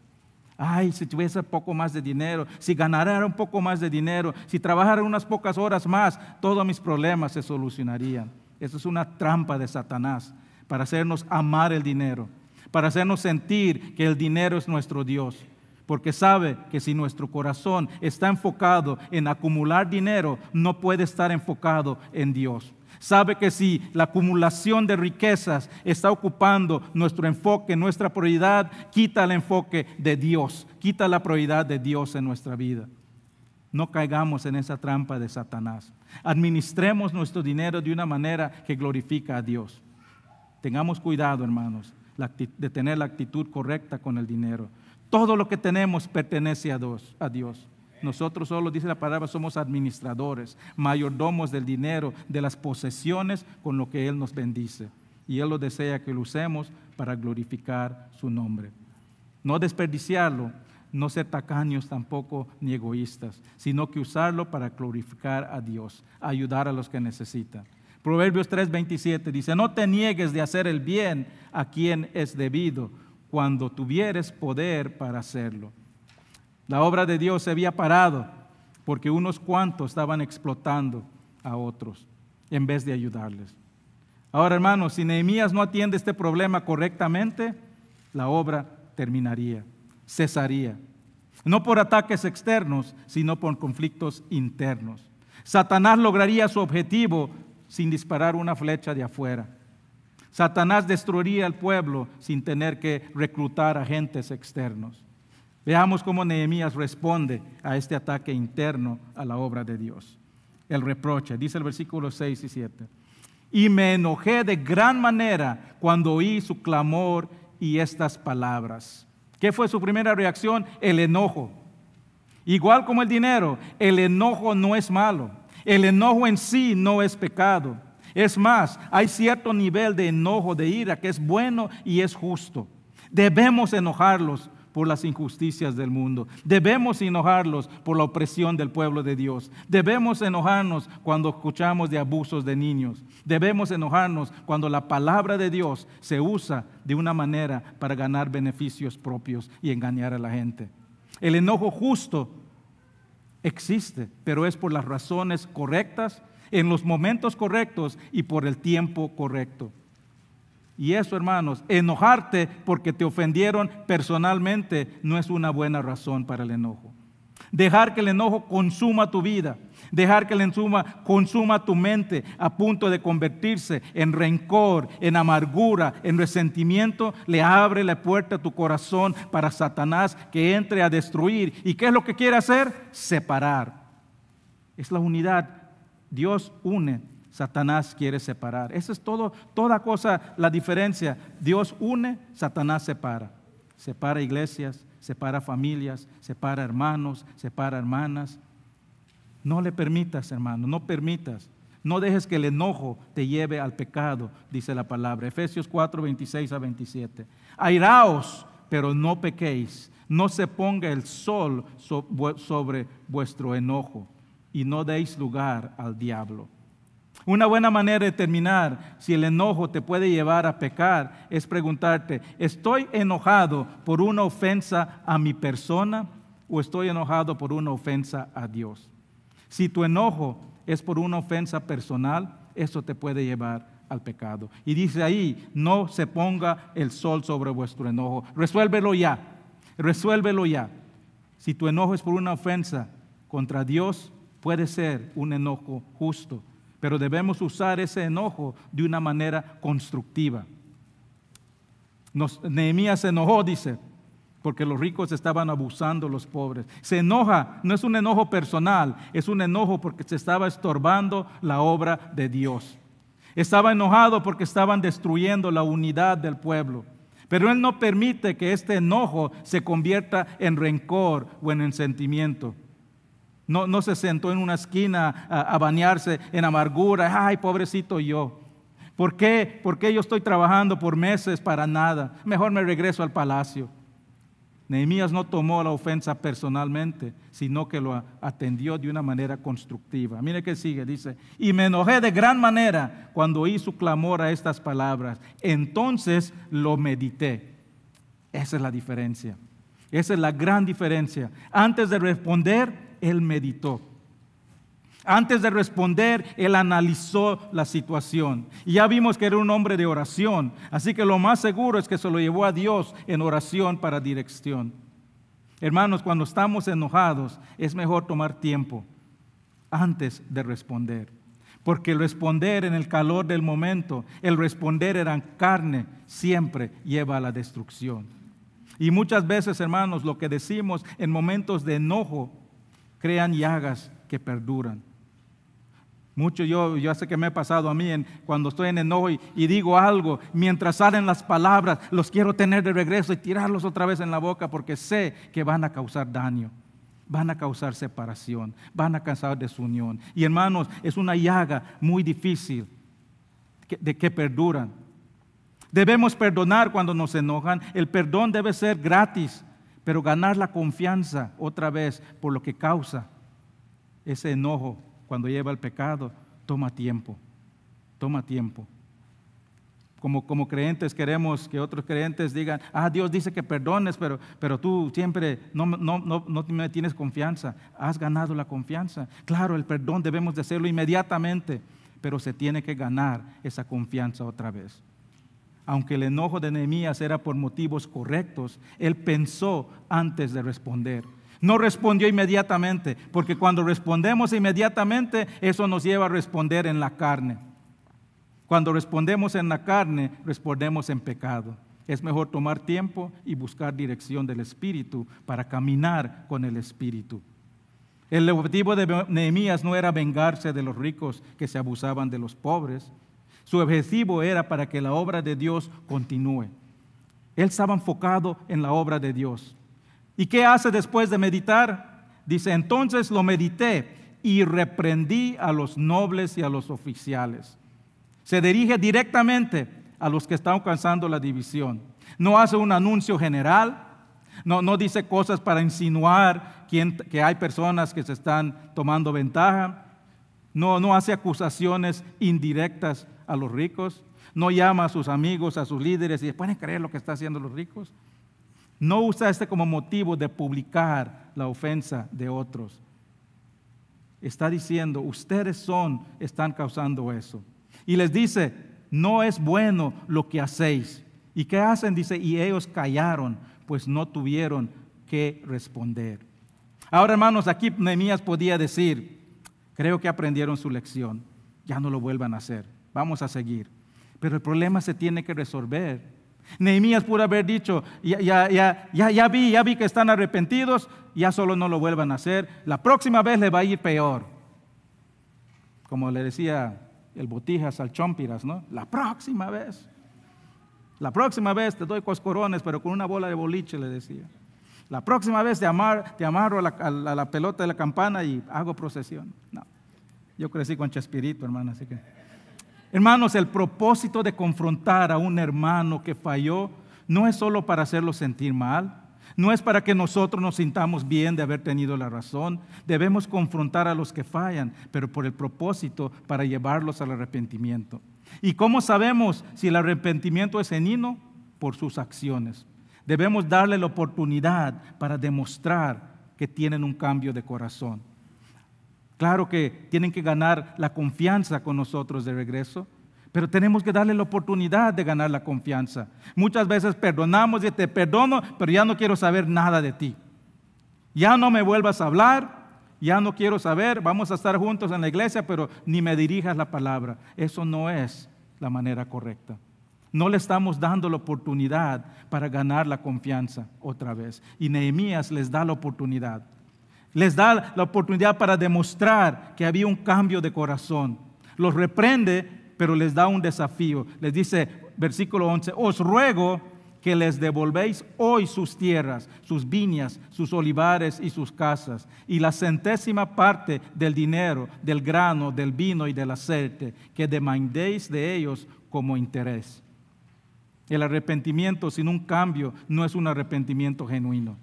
Ay, si tuviese poco más de dinero, si ganara un poco más de dinero, si trabajara unas pocas horas más, todos mis problemas se solucionarían. Eso es una trampa de Satanás para hacernos amar el dinero, para hacernos sentir que el dinero es nuestro Dios. Porque sabe que si nuestro corazón está enfocado en acumular dinero, no puede estar enfocado en Dios. Sabe que si la acumulación de riquezas está ocupando nuestro enfoque, nuestra prioridad, quita el enfoque de Dios, quita la prioridad de Dios en nuestra vida. No caigamos en esa trampa de Satanás. Administremos nuestro dinero de una manera que glorifica a Dios. Tengamos cuidado, hermanos, de tener la actitud correcta con el dinero. Todo lo que tenemos pertenece a Dios. Nosotros solo, dice la palabra, somos administradores, mayordomos del dinero, de las posesiones con lo que Él nos bendice. Y Él lo desea que lo usemos para glorificar su nombre. No desperdiciarlo, no ser tacaños tampoco ni egoístas, sino que usarlo para glorificar a Dios, ayudar a los que necesitan. Proverbios 3:27 dice, no te niegues de hacer el bien a quien es debido, cuando tuvieres poder para hacerlo. La obra de Dios se había parado porque unos cuantos estaban explotando a otros en vez de ayudarles. Ahora, hermanos, si Nehemías no atiende este problema correctamente, la obra terminaría, cesaría. No por ataques externos, sino por conflictos internos. Satanás lograría su objetivo sin disparar una flecha de afuera. Satanás destruiría el pueblo sin tener que reclutar agentes externos. Veamos cómo Nehemías responde a este ataque interno a la obra de Dios. El reproche, dice el versículo 6 y 7. Y me enojé de gran manera cuando oí su clamor y estas palabras. ¿Qué fue su primera reacción? El enojo. Igual como el dinero, el enojo no es malo. El enojo en sí no es pecado. Es más, hay cierto nivel de enojo, de ira, que es bueno y es justo. Debemos enojarlos por las injusticias del mundo. Debemos enojarlos por la opresión del pueblo de Dios. Debemos enojarnos cuando escuchamos de abusos de niños. Debemos enojarnos cuando la palabra de Dios se usa de una manera para ganar beneficios propios y engañar a la gente. El enojo justo Existe, pero es por las razones correctas, en los momentos correctos y por el tiempo correcto. Y eso, hermanos, enojarte porque te ofendieron personalmente no es una buena razón para el enojo. Dejar que el enojo consuma tu vida dejar que el consuma tu mente a punto de convertirse en rencor, en amargura, en resentimiento, le abre la puerta a tu corazón para Satanás que entre a destruir. ¿Y qué es lo que quiere hacer? Separar. Es la unidad. Dios une, Satanás quiere separar. Esa es todo, toda cosa, la diferencia. Dios une, Satanás separa. Separa iglesias, separa familias, separa hermanos, separa hermanas, no le permitas, hermano, no permitas. No dejes que el enojo te lleve al pecado, dice la palabra. Efesios 4, 26 a 27. Airaos, pero no pequéis. No se ponga el sol sobre vuestro enojo y no deis lugar al diablo. Una buena manera de terminar si el enojo te puede llevar a pecar es preguntarte, ¿estoy enojado por una ofensa a mi persona o estoy enojado por una ofensa a Dios? Si tu enojo es por una ofensa personal, eso te puede llevar al pecado. Y dice ahí, no se ponga el sol sobre vuestro enojo. Resuélvelo ya, resuélvelo ya. Si tu enojo es por una ofensa contra Dios, puede ser un enojo justo, pero debemos usar ese enojo de una manera constructiva. Nehemías se enojó, dice, porque los ricos estaban abusando a los pobres. Se enoja, no es un enojo personal, es un enojo porque se estaba estorbando la obra de Dios. Estaba enojado porque estaban destruyendo la unidad del pueblo. Pero él no permite que este enojo se convierta en rencor o en sentimiento. No, no se sentó en una esquina a, a bañarse en amargura. Ay, pobrecito yo. ¿Por qué? ¿Por qué yo estoy trabajando por meses para nada? Mejor me regreso al palacio. Nehemías no tomó la ofensa personalmente, sino que lo atendió de una manera constructiva. Mire que sigue, dice, y me enojé de gran manera cuando oí su clamor a estas palabras. Entonces lo medité. Esa es la diferencia. Esa es la gran diferencia. Antes de responder, él meditó. Antes de responder, él analizó la situación. Y ya vimos que era un hombre de oración. Así que lo más seguro es que se lo llevó a Dios en oración para dirección. Hermanos, cuando estamos enojados, es mejor tomar tiempo antes de responder. Porque el responder en el calor del momento, el responder en carne, siempre lleva a la destrucción. Y muchas veces, hermanos, lo que decimos en momentos de enojo crean llagas que perduran. Mucho yo, yo sé que me he pasado a mí cuando estoy en enojo y, digo algo, mientras salen las palabras, los quiero tener de regreso y tirarlos otra vez en la boca porque sé que van a causar daño, van a causar separación, van a causar desunión. Y hermanos, es una llaga muy difícil de que perduran. Debemos perdonar cuando nos enojan. El perdón debe ser gratis, pero ganar la confianza otra vez por lo que causa ese enojo cuando lleva el pecado, toma tiempo, toma tiempo. Como, como creyentes queremos que otros creyentes digan, ah, Dios dice que perdones, pero, pero tú siempre no, me tienes confianza. Has ganado la confianza. Claro, el perdón debemos de hacerlo inmediatamente, pero se tiene que ganar esa confianza otra vez. Aunque el enojo de Nehemías era por motivos correctos, él pensó antes de responder no respondió inmediatamente, porque cuando respondemos inmediatamente, eso nos lleva a responder en la carne. Cuando respondemos en la carne, respondemos en pecado. Es mejor tomar tiempo y buscar dirección del Espíritu para caminar con el Espíritu. El objetivo de Nehemías no era vengarse de los ricos que se abusaban de los pobres. Su objetivo era para que la obra de Dios continúe. Él estaba enfocado en la obra de Dios. ¿Y qué hace después de meditar? Dice, entonces lo medité y reprendí a los nobles y a los oficiales. Se dirige directamente a los que están causando la división. No hace un anuncio general, no, dice cosas para insinuar que hay personas que se están tomando ventaja. No, hace acusaciones indirectas a los ricos. No llama a sus amigos, a sus líderes y pueden creer lo que están haciendo los ricos. No usa este como motivo de publicar la ofensa de otros. Está diciendo, ustedes son, están causando eso. Y les dice, no es bueno lo que hacéis. ¿Y qué hacen? Dice, y ellos callaron, pues no tuvieron que responder. Ahora, hermanos, aquí Nehemías podía decir, creo que aprendieron su lección, ya no lo vuelvan a hacer, vamos a seguir. Pero el problema se tiene que resolver Nehemías pudo haber dicho, ya, ya, ya, vi, ya vi que están arrepentidos, ya solo no lo vuelvan a hacer, la próxima vez le va a ir peor. Como le decía el botija al chompiras, ¿no? La próxima vez. La próxima vez te doy coscorones, pero con una bola de boliche, le decía. La próxima vez te, te amarro a la, pelota de la campana y hago procesión. No. Yo crecí con Chespirito, hermano, así que. Hermanos, el propósito de confrontar a un hermano que falló no es solo para hacerlo sentir mal, no es para que nosotros nos sintamos bien de haber tenido la razón. Debemos confrontar a los que fallan, pero por el propósito para llevarlos al arrepentimiento. ¿Y cómo sabemos si el arrepentimiento es genuino? Por sus acciones. Debemos darle la oportunidad para demostrar que tienen un cambio de corazón. Claro que tienen que ganar la confianza con nosotros de regreso, pero tenemos que darle la oportunidad de ganar la confianza. Muchas veces perdonamos y te perdono, pero ya no quiero saber nada de ti. Ya no me vuelvas a hablar, ya no quiero saber, vamos a estar juntos en la iglesia, pero ni me dirijas la palabra. Eso no es la manera correcta. No le estamos dando la oportunidad para ganar la confianza otra vez. Y Nehemías les da la oportunidad. Les da la oportunidad para demostrar que había un cambio de corazón. Los reprende, pero les da un desafío. Les dice, versículo 11, os ruego que les devolvéis hoy sus tierras, sus viñas, sus olivares y sus casas, y la centésima parte del dinero, del grano, del vino y del aceite, que demandéis de ellos como interés. El arrepentimiento sin un cambio no es un arrepentimiento genuino.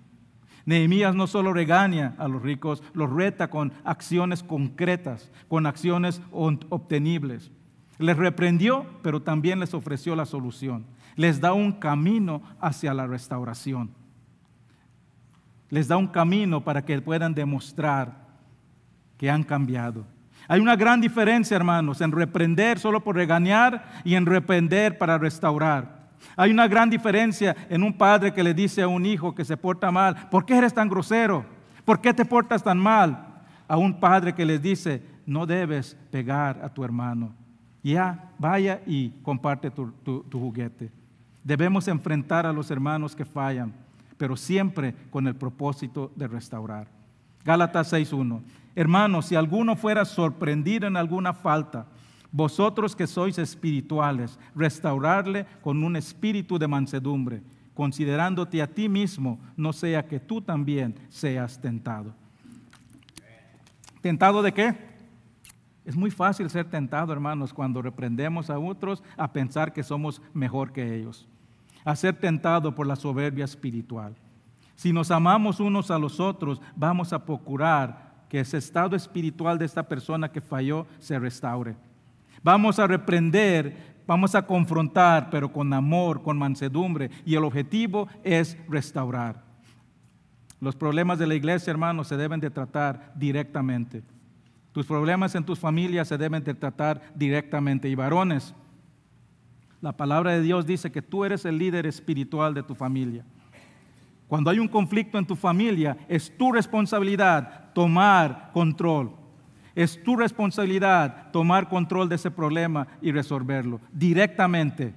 Nehemías no solo regaña a los ricos, los reta con acciones concretas, con acciones obtenibles. Les reprendió, pero también les ofreció la solución. Les da un camino hacia la restauración. Les da un camino para que puedan demostrar que han cambiado. Hay una gran diferencia, hermanos, en reprender solo por regañar y en reprender para restaurar. Hay una gran diferencia en un padre que le dice a un hijo que se porta mal, ¿por qué eres tan grosero? ¿Por qué te portas tan mal? A un padre que le dice, no debes pegar a tu hermano. Ya, vaya y comparte tu, juguete. Debemos enfrentar a los hermanos que fallan, pero siempre con el propósito de restaurar. Gálatas 6.1. Hermanos, si alguno fuera sorprendido en alguna falta, vosotros que sois espirituales, restaurarle con un espíritu de mansedumbre, considerándote a ti mismo, no sea que tú también seas tentado. ¿Tentado de qué? Es muy fácil ser tentado, hermanos, cuando reprendemos a otros a pensar que somos mejor que ellos, a ser tentado por la soberbia espiritual. Si nos amamos unos a los otros, vamos a procurar que ese estado espiritual de esta persona que falló se restaure. Vamos a reprender, vamos a confrontar, pero con amor, con mansedumbre. Y el objetivo es restaurar. Los problemas de la iglesia, hermanos, se deben de tratar directamente. Tus problemas en tus familias se deben de tratar directamente. Y varones, la palabra de Dios dice que tú eres el líder espiritual de tu familia. Cuando hay un conflicto en tu familia, es tu responsabilidad tomar control. Es tu responsabilidad tomar control de ese problema y resolverlo directamente.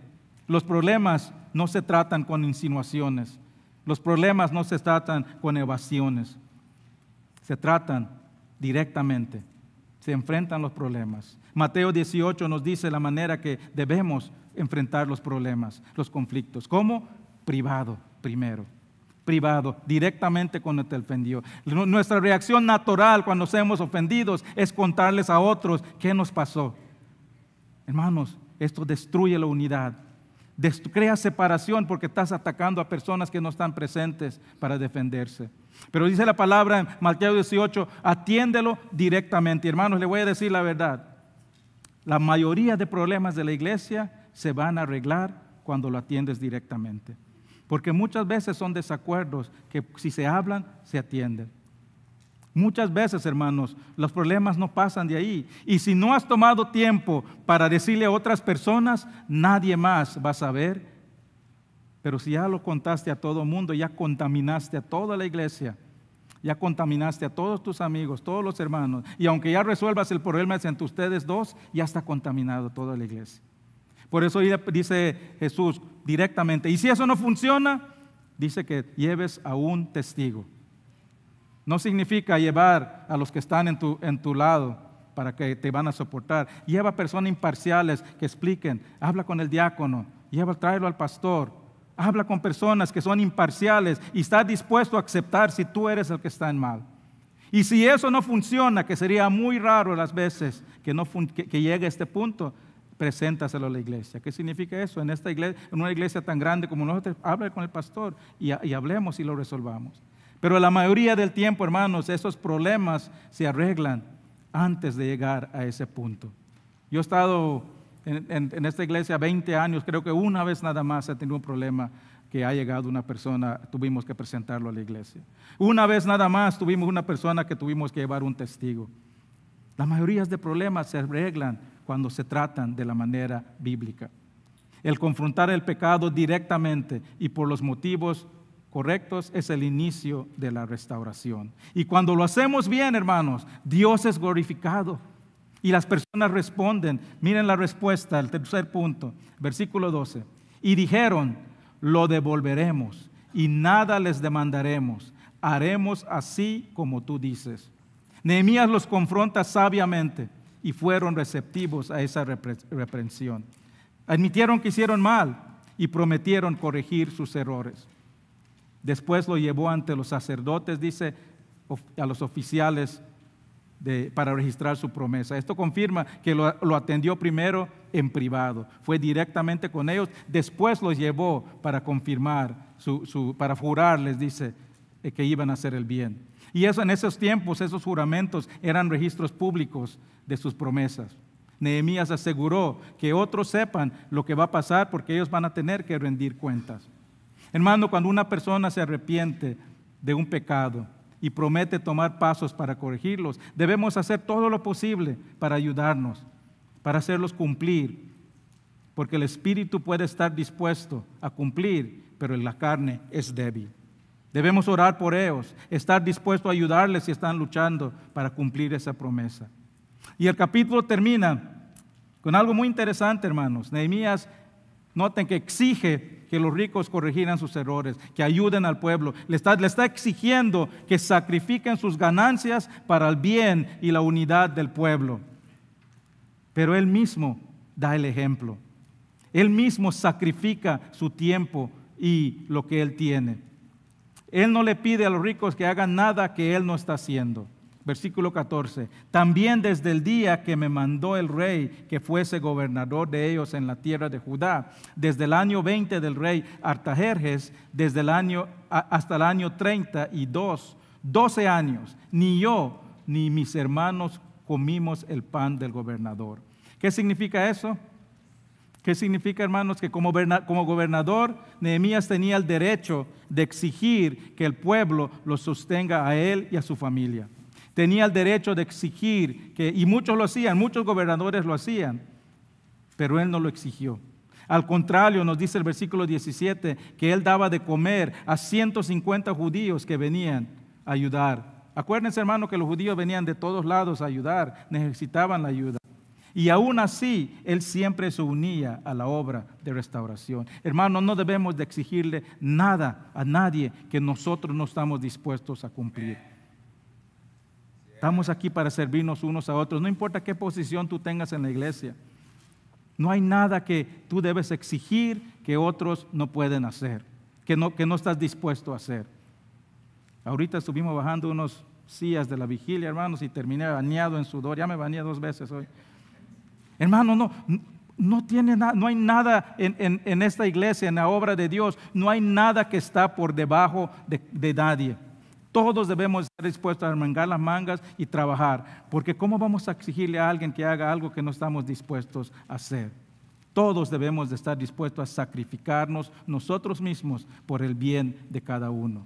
Los problemas no se tratan con insinuaciones. Los problemas no se tratan con evasiones. Se tratan directamente. Se enfrentan los problemas. Mateo 18 nos dice la manera que debemos enfrentar los problemas, los conflictos. ¿Cómo? Privado primero privado, directamente cuando te ofendió. Nuestra reacción natural cuando seamos ofendidos es contarles a otros qué nos pasó. Hermanos, esto destruye la unidad, crea separación porque estás atacando a personas que no están presentes para defenderse. Pero dice la palabra en Mateo 18, atiéndelo directamente. Hermanos, le voy a decir la verdad. La mayoría de problemas de la iglesia se van a arreglar cuando lo atiendes directamente porque muchas veces son desacuerdos que si se hablan, se atienden. Muchas veces, hermanos, los problemas no pasan de ahí. Y si no has tomado tiempo para decirle a otras personas, nadie más va a saber. Pero si ya lo contaste a todo el mundo, ya contaminaste a toda la iglesia, ya contaminaste a todos tus amigos, todos los hermanos, y aunque ya resuelvas el problema entre ustedes dos, ya está contaminado toda la iglesia. Por eso dice Jesús directamente, y si eso no funciona, dice que lleves a un testigo. No significa llevar a los que están en tu, lado para que te van a soportar. Lleva personas imparciales que expliquen, habla con el diácono, lleva, tráelo al pastor, habla con personas que son imparciales y está dispuesto a aceptar si tú eres el que está en mal. Y si eso no funciona, que sería muy raro las veces que, no que llegue a este punto, preséntaselo a la iglesia. ¿Qué significa eso? En, esta iglesia, en una iglesia tan grande como nosotros, habla con el pastor y, hablemos y lo resolvamos. Pero la mayoría del tiempo, hermanos, esos problemas se arreglan antes de llegar a ese punto. Yo he estado en, esta iglesia 20 años, creo que una vez nada más ha tenido un problema que ha llegado una persona, tuvimos que presentarlo a la iglesia. Una vez nada más tuvimos una persona que tuvimos que llevar un testigo. La mayoría de problemas se arreglan cuando se tratan de la manera bíblica. El confrontar el pecado directamente y por los motivos correctos es el inicio de la restauración. Y cuando lo hacemos bien, hermanos, Dios es glorificado. Y las personas responden, miren la respuesta, el tercer punto, versículo 12. Y dijeron, lo devolveremos y nada les demandaremos, haremos así como tú dices. Nehemías los confronta sabiamente y fueron receptivos a esa reprensión. Admitieron que hicieron mal y prometieron corregir sus errores. Después lo llevó ante los sacerdotes, dice, a los oficiales para registrar su promesa. Esto confirma que lo, atendió primero en privado, fue directamente con ellos, después los llevó para confirmar, su, para jurarles dice, que iban a hacer el bien. Y eso en esos tiempos, esos juramentos eran registros públicos de sus promesas. Nehemías aseguró que otros sepan lo que va a pasar porque ellos van a tener que rendir cuentas. Hermano, cuando una persona se arrepiente de un pecado y promete tomar pasos para corregirlos, debemos hacer todo lo posible para ayudarnos, para hacerlos cumplir, porque el espíritu puede estar dispuesto a cumplir, pero la carne es débil. Debemos orar por ellos, estar dispuesto a ayudarles si están luchando para cumplir esa promesa. Y el capítulo termina con algo muy interesante, hermanos. Nehemías, noten que exige que los ricos corrigieran sus errores, que ayuden al pueblo. Le está, le está exigiendo que sacrifiquen sus ganancias para el bien y la unidad del pueblo. Pero él mismo da el ejemplo. Él mismo sacrifica su tiempo y lo que él tiene. Él no le pide a los ricos que hagan nada que Él no está haciendo. Versículo 14. También desde el día que me mandó el rey que fuese gobernador de ellos en la tierra de Judá, desde el año 20 del rey Artajerjes, desde el año hasta el año 32, 12 años, ni yo ni mis hermanos comimos el pan del gobernador. ¿Qué significa eso? ¿Qué significa, hermanos? Que como, gobernador, Nehemías tenía el derecho de exigir que el pueblo lo sostenga a él y a su familia. Tenía el derecho de exigir que, y muchos lo hacían, muchos gobernadores lo hacían, pero él no lo exigió. Al contrario, nos dice el versículo 17, que él daba de comer a 150 judíos que venían a ayudar. Acuérdense, hermano, que los judíos venían de todos lados a ayudar, necesitaban la ayuda. Y aún así, Él siempre se unía a la obra de restauración. Hermanos, no debemos de exigirle nada a nadie que nosotros no estamos dispuestos a cumplir. Estamos aquí para servirnos unos a otros, no importa qué posición tú tengas en la iglesia. No hay nada que tú debes exigir que otros no pueden hacer, que no, estás dispuesto a hacer. Ahorita estuvimos bajando unos sillas de la vigilia, hermanos, y terminé bañado en sudor. Ya me bañé dos veces hoy. Hermano, no, no, tiene nada, no hay nada en, esta iglesia, en la obra de Dios, no hay nada que está por debajo de, de nadie. Todos debemos estar dispuestos a armangar las mangas y trabajar, porque ¿cómo vamos a exigirle a alguien que haga algo que no estamos dispuestos a hacer? Todos debemos de estar dispuestos a sacrificarnos nosotros mismos por el bien de cada uno.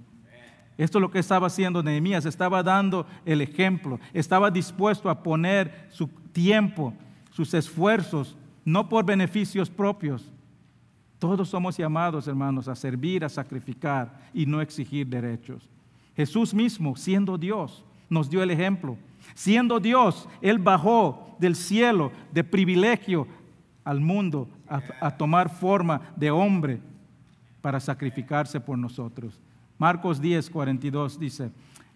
Esto es lo que estaba haciendo Nehemías, estaba dando el ejemplo, estaba dispuesto a poner su tiempo, sus esfuerzos, no por beneficios propios. Todos somos llamados, hermanos, a servir, a sacrificar y no exigir derechos. Jesús mismo, siendo Dios, nos dio el ejemplo. Siendo Dios, Él bajó del cielo de privilegio al mundo a, tomar forma de hombre para sacrificarse por nosotros. Marcos 10, 42 dice,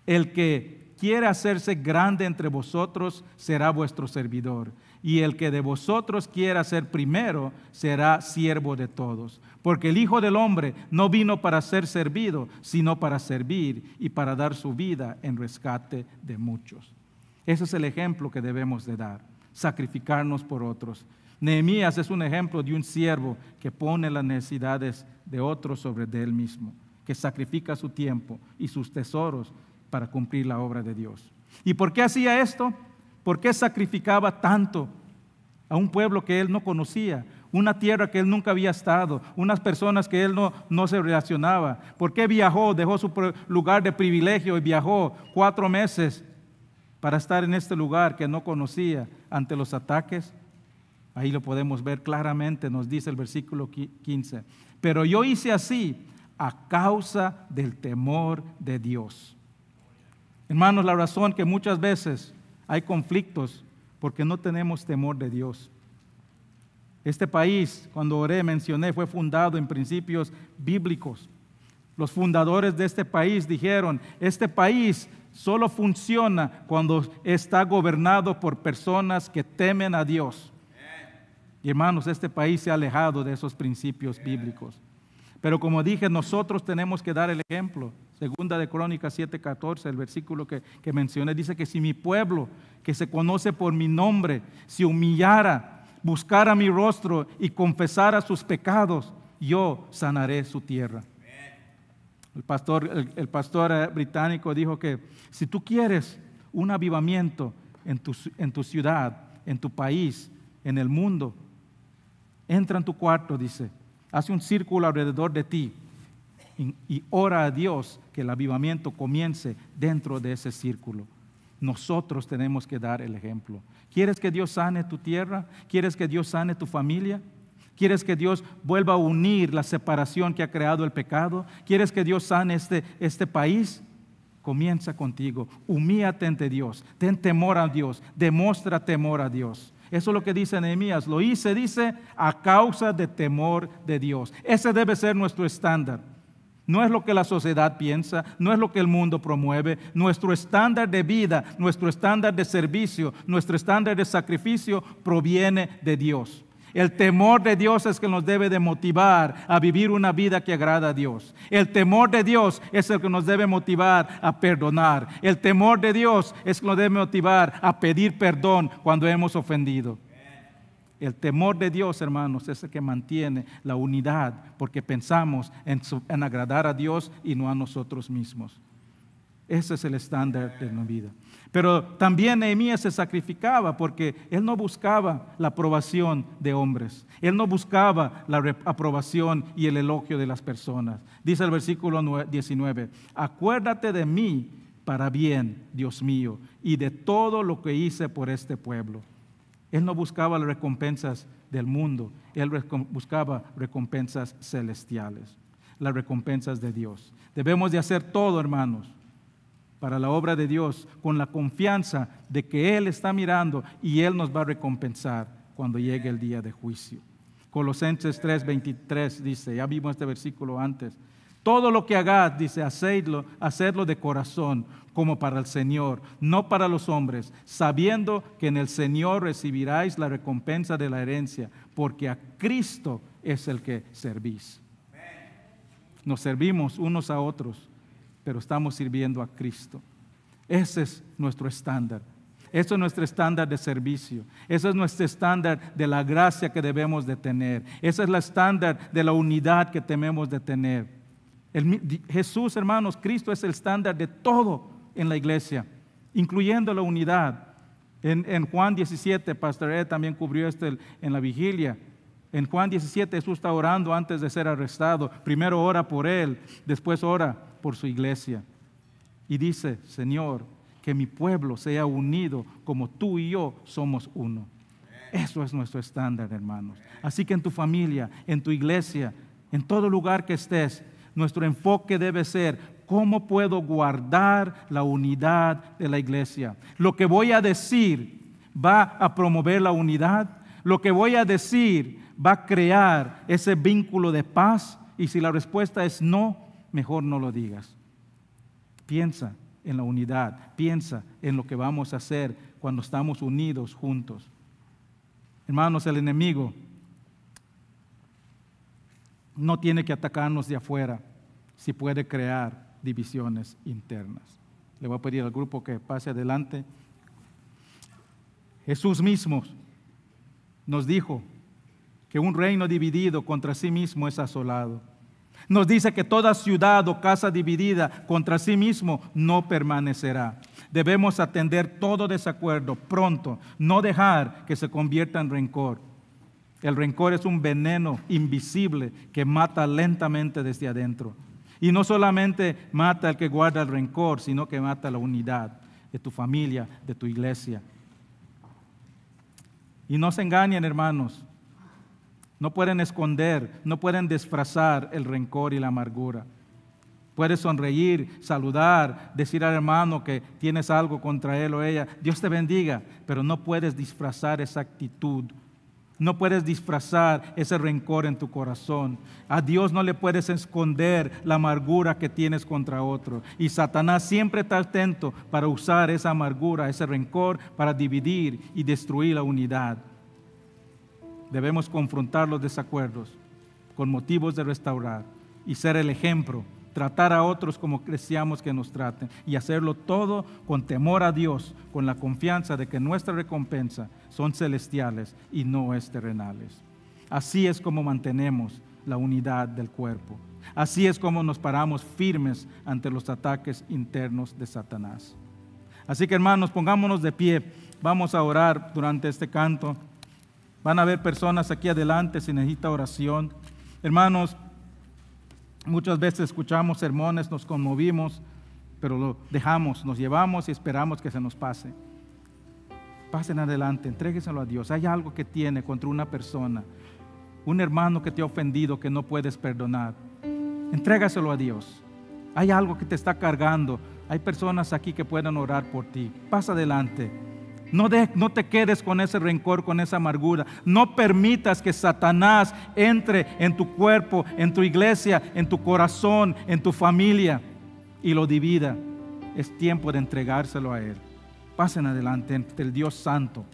el que quiere hacerse grande entre vosotros será vuestro servidor y el que de vosotros quiera ser primero será siervo de todos. Porque el Hijo del Hombre no vino para ser servido, sino para servir y para dar su vida en rescate de muchos. Ese es el ejemplo que debemos de dar, sacrificarnos por otros. Nehemías es un ejemplo de un siervo que pone las necesidades de otros sobre él mismo, que sacrifica su tiempo y sus tesoros para cumplir la obra de Dios. ¿Y por qué hacía esto? ¿Por qué sacrificaba tanto a un pueblo que él no conocía? una tierra que él nunca había estado, unas personas que él no, se relacionaba. ¿Por qué viajó? Dejó su lugar de privilegio y viajó cuatro meses para estar en este lugar que no conocía ante los ataques. Ahí lo podemos ver claramente, nos dice el versículo 15. Pero yo hice así a causa del temor de Dios. Hermanos, la razón que muchas veces hay conflictos porque no tenemos temor de Dios. Este país, cuando oré, mencioné, fue fundado en principios bíblicos. Los fundadores de este país dijeron, este país solo funciona cuando está gobernado por personas que temen a Dios. Y hermanos, este país se ha alejado de esos principios bíblicos. Pero como dije, nosotros tenemos que dar el ejemplo. Segunda de Crónicas 7:14, el versículo que, mencioné, dice que si mi pueblo, que se conoce por mi nombre, se humillara, buscara mi rostro y confesara sus pecados, yo sanaré su tierra. El pastor, pastor eh, británico dijo que si tú quieres un avivamiento en tu, en tu ciudad, en tu país, en el mundo, entra en tu cuarto, dice, hace un círculo alrededor de ti y ora a Dios que el avivamiento comience dentro de ese círculo. Nosotros tenemos que dar el ejemplo. ¿Quieres que Dios sane tu tierra? ¿Quieres que Dios sane tu familia? ¿Quieres que Dios vuelva a unir la separación que ha creado el pecado? ¿Quieres que Dios sane este, este país? Comienza contigo. Humíate ante Dios. Ten temor a Dios. Demuestra temor a Dios. Eso es lo que dice Nehemías. Lo hice, dice, a causa de temor de Dios. Ese debe ser nuestro estándar. No es lo que la sociedad piensa, no es lo que el mundo promueve. Nuestro estándar de vida, nuestro estándar de servicio, nuestro estándar de sacrificio proviene de Dios. El temor de Dios es que nos debe de motivar a vivir una vida que agrada a Dios. El temor de Dios es el que nos debe motivar a perdonar. El temor de Dios es lo que nos debe motivar a pedir perdón cuando hemos ofendido. El temor de Dios, hermanos, es el que mantiene la unidad, porque pensamos en, agradar a Dios y no a nosotros mismos. Ese es el estándar de la vida. Pero también Nehemías se sacrificaba porque él no buscaba la aprobación de hombres. Él no buscaba la aprobación y el elogio de las personas. Dice el versículo 19, acuérdate de mí para bien, Dios mío, y de todo lo que hice por este pueblo. Él no buscaba las recompensas del mundo, él buscaba recompensas celestiales, las recompensas de Dios. Debemos de hacer todo, hermanos, para la obra de Dios, con la confianza de que Él está mirando y Él nos va a recompensar cuando llegue el día de juicio. Colosenses 3:23 dice, ya vimos este versículo antes, todo lo que hagáis, dice, hacedlo, hacedlo de corazón, como para el Señor, no para los hombres, sabiendo que en el Señor recibiráis la recompensa de la herencia, porque a Cristo es el que servís. Nos servimos unos a otros, pero estamos sirviendo a Cristo. Ese es nuestro estándar. Eso es nuestro estándar de servicio. Eso es nuestro estándar de la gracia que debemos de tener. Ese es el estándar de la unidad que tememos de tener. Jesús, hermanos, Cristo es el estándar de todo en la iglesia, incluyendo la unidad. En, Juan 17, Pastor Ed también cubrió esto en la vigilia. En Juan 17 Jesús está orando antes de ser arrestado. Primero ora por él, después ora por su iglesia. Y dice, Señor, que mi pueblo sea unido como tú y yo somos uno. Eso es nuestro estándar, hermanos. Así que en tu familia, en tu iglesia, en todo lugar que estés, nuestro enfoque debe ser ¿Cómo puedo guardar la unidad de la iglesia? Lo que voy a decir va a promover la unidad. Lo que voy a decir va a crear ese vínculo de paz. Y si la respuesta es no, mejor no lo digas. Piensa en la unidad, piensa en lo que vamos a hacer cuando estamos unidos juntos. Hermanos, el enemigo no tiene que atacarnos de afuera si puede crear divisiones internas. Le voy a pedir al grupo que pase adelante. Jesús mismo nos dijo que un reino dividido contra sí mismo es asolado. Nos dice que toda ciudad o casa dividida contra sí mismo no permanecerá. Debemos atender todo desacuerdo pronto, no dejar que se convierta en rencor. El rencor es un veneno invisible que mata lentamente desde adentro. Y no solamente mata al que guarda el rencor, sino que mata la unidad de tu familia, de tu iglesia. Y no se engañen, hermanos. No pueden esconder, no pueden disfrazar el rencor y la amargura. Puedes sonreír, saludar, decir al hermano que tienes algo contra él o ella, Dios te bendiga, pero no puedes disfrazar esa actitud no puedes disfrazar ese rencor en tu corazón. A Dios no le puedes esconder la amargura que tienes contra otro. Y Satanás siempre está atento para usar esa amargura, ese rencor, para dividir y destruir la unidad. Debemos confrontar los desacuerdos con motivos de restaurar y ser el ejemplo tratar a otros como creciamos que nos traten y hacerlo todo con temor a Dios, con la confianza de que nuestra recompensa son celestiales y no es terrenales. Así es como mantenemos la unidad del cuerpo. Así es como nos paramos firmes ante los ataques internos de Satanás. Así que hermanos, pongámonos de pie. Vamos a orar durante este canto. Van a haber personas aquí adelante si necesita oración. Hermanos, Muchas veces escuchamos sermones, nos conmovimos, pero lo dejamos, nos llevamos y esperamos que se nos pase. Pasen adelante, entrégueselo a Dios. Hay algo que tiene contra una persona, un hermano que te ha ofendido, que no puedes perdonar. Entrégaselo a Dios. Hay algo que te está cargando. Hay personas aquí que puedan orar por ti. Pasa adelante. No, te quedes con ese rencor, con esa amargura. No permitas que Satanás entre en tu cuerpo, en tu iglesia, en tu corazón, en tu familia y lo divida. Es tiempo de entregárselo a Él. Pasen adelante ante el Dios Santo.